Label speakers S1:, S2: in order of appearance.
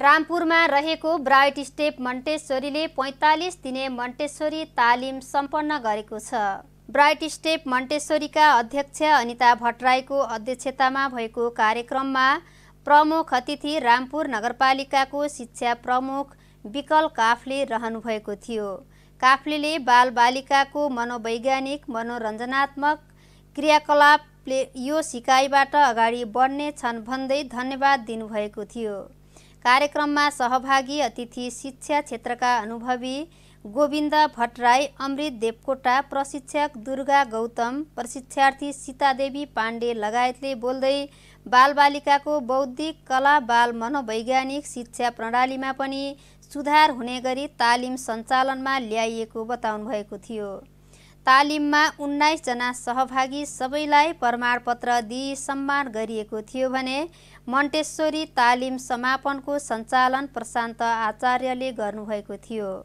S1: रामपुरमा रहेको bright step मन्टेश्वरीले पैँतालिस दिने मन्टेश्वरी तालिम सम्पन्न गरेको छ ब्राइट स्टेप मन्टेश्वरीका अध्यक्ष अनिता भट्टराईको अध्यक्षतामा भएको कार्यक्रममा प्रमुख अतिथि रामपुर नगरपालिकाको शिक्षा प्रमुख विकल काफ्ले रहनुभएको थियो काफ्लेले बालबालिकाको मनोवैज्ञानिक मनोरञ्जनात्मक क्रियाकलापले यो सिकाइबाट अगाडि बढ्ने छन् भन्दै धन्यवाद दिनुभएको थियो कार्यक्रममा सहभागी अतिथि शिक्षा क्षेत्रका अनुभवी गोविन्द भट्टराई अमृत देवकोटा प्रशिक्षक दुर्गा गौतम प्रशिक्षार्थी सीतादेवी पाण्डे लगायतले बोल्दै बालबालिकाको बौद्धिक कला बाल मनोवैज्ञानिक शिक्षा प्रणालीमा पनि सुधार हुने गरी तालिम सञ्चालनमा ल्याइएको बताउनुभएको थियो तालिममा उन्नाइसजना सहभागी सबैलाई प्रमाणपत्र दिई सम्मान गरिएको थियो भने मन्टेश्वरी तालिम समापनको सञ्चालन प्रशान्त आचार्यले गर्नुभएको थियो